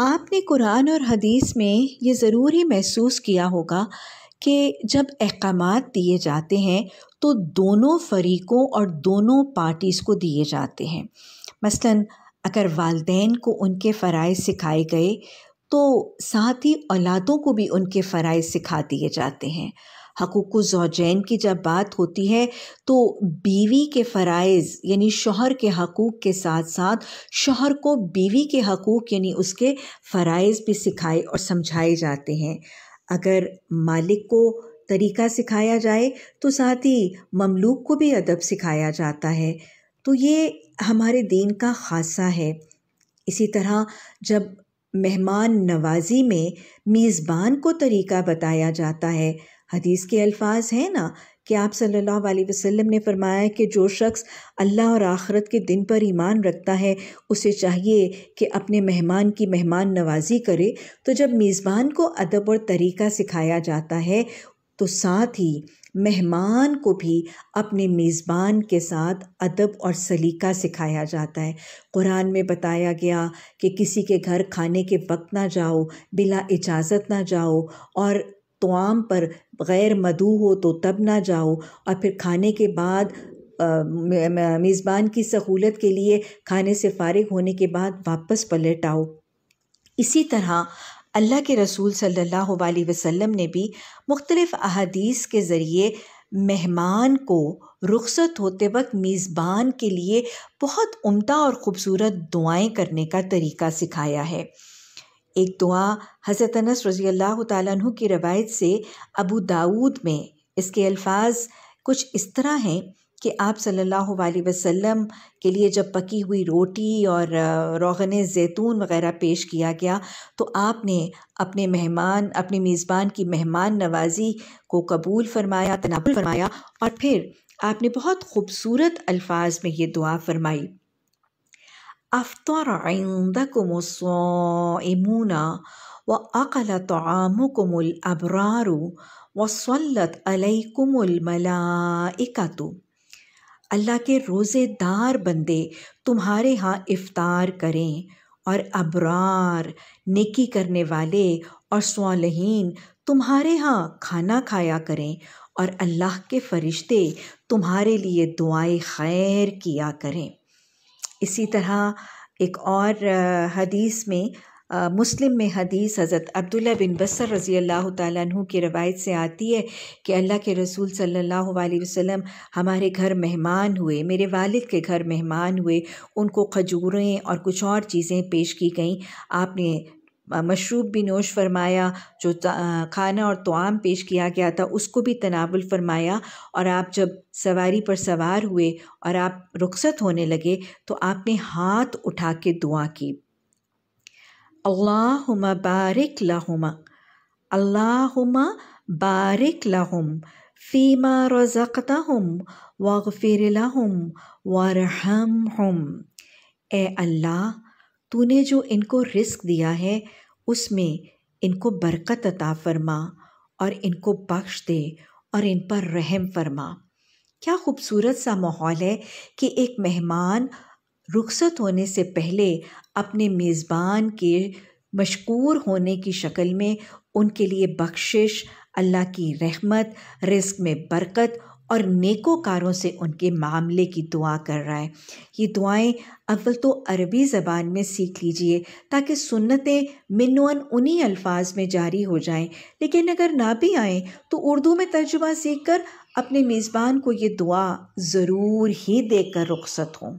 आपने कुरान और हदीस में ये ज़रूर ही महसूस किया होगा कि जब अहकाम दिए जाते हैं तो दोनों फरीकों और दोनों पार्टीज़ को दिए जाते हैं मसलन अगर वालदे को उनके फ़राज़ सिखाए गए तो साथ ही औलादों को भी उनके फ़राज़ सिखा दिए जाते हैं हकूक़ जौजैन की जब बात होती है तो बीवी के फ़रज़ यानी शोहर के हकूक़ के साथ साथ शोहर को बीवी के हकूक़ यानी उसके फ़रज़ भी सिखाए और समझाए जाते हैं अगर मालिक को तरीका सिखाया जाए तो साथ ही ममलूक को भी अदब सिखाया जाता है तो ये हमारे दीन का खासा है इसी तरह जब मेहमान नवाजी में मेज़बान को तरीका बताया जाता है हदीस के अल्फाज हैं ना कि आप सल्लल्लाहु अलैहि वसल्लम ने फरमाया कि जो शख्स अल्लाह और आखरत के दिन पर ईमान रखता है उसे चाहिए कि अपने मेहमान की मेहमान नवाजी करे तो जब मेज़बान को अदब और तरीका सिखाया जाता है तो साथ ही मेहमान को भी अपने मेज़बान के साथ अदब और सलीका सिखाया जाता है कुरान में बताया गया कि किसी के घर खाने के वक्त ना जाओ बिला इजाज़त ना जाओ और तोआम पर गैर मधु हो तो तब ना जाओ और फिर खाने के बाद मेज़बान की सहूलत के लिए खाने से फारिग होने के बाद वापस पलट आओ इसी तरह अल्लाह के रसूल सल्लल्लाहु अलैहि वसल्लम ने भी मुख्तलिफ़ अहादीस के ज़रिए मेहमान को रुखसत होते वक्त मेज़बान के लिए बहुत उम्दा और ख़ूबसूरत दुआएं करने का तरीका सिखाया है एक दुआ हज़रत अनस रज़ी अल्लाह तु की रवायत से अबू दाऊद में इसके अल्फाज कुछ इस तरह हैं कि आप सल्लल्लाहु अलैहि वसल्लम के लिए जब पकी हुई रोटी और रोगन जैतून वगैरह पेश किया गया तो आपने अपने मेहमान अपने मेज़बान की मेहमान नवाजी को कबूल फरमाया तनाबुल फरमाया और फिर आपने बहुत खूबसूरत अल्फाज में ये दुआ फरमाई أفطر عندكم الصائمون وأقل طعامكم الأبرار वसल्लत अलैकुमलमलाइकातु अल्लाह के रोज़ेदार बंदे तुम्हारे यहाँ इफ़ार करें और अबरार नेकी करने वाले और स्वालहीन तुम्हारे यहाँ खाना खाया करें और अल्लाह के फ़रिश्ते तुम्हारे लिए दुआए खैर किया करें इसी तरह एक और हदीस में आ, मुस्लिम में हदीस हज़रत अब्दुल्ला बिन बसर रज़ी अल्लाह तु की रवायत से आती है कि अल्लाह के रसूल सल्लल्लाहु अलैहि वसल्लम हमारे घर मेहमान हुए मेरे वालिद के घर मेहमान हुए उनको खजूरें और कुछ और चीज़ें पेश की गईं आपने मशरूब भी नोश फरमाया जो खाना और तोआम पेश किया गया था उसको भी तनावल फरमाया और आप जब सवारी पर सवार हुए और आप रुखसत होने लगे तो आपने हाथ उठा के दुआ की अल्लाहुमा बारिक लाहुमा अल्लाहुमा बारिक लहुम फ़ीमा रज़क़ता हम लहुम लाहुम हम ए अल्लाह तूने जो इनको रिस्क दिया है उसमें इनको बरकत अता फरमा और इनको बख्श दे और इन पर रहम फरमा क्या खूबसूरत सा माहौल है कि एक मेहमान रुखसत होने से पहले अपने मेज़बान के मशकूर होने की शक्ल में उनके लिए बख्शिश अल्लाह की रहमत रिस्क में बरकत और नेकोकारों से उनके मामले की दुआ कर रहा है ये दुआएं अव्वल तो अरबी ज़बान में सीख लीजिए ताकि सुन्नतें मिनवन उन्हीं अल्फाज में जारी हो जाएं लेकिन अगर ना भी आएँ तो उर्दू में तर्जुमा सीख कर अपने मेज़बान को ये दुआ ज़रूर ही देकर रुखसत हों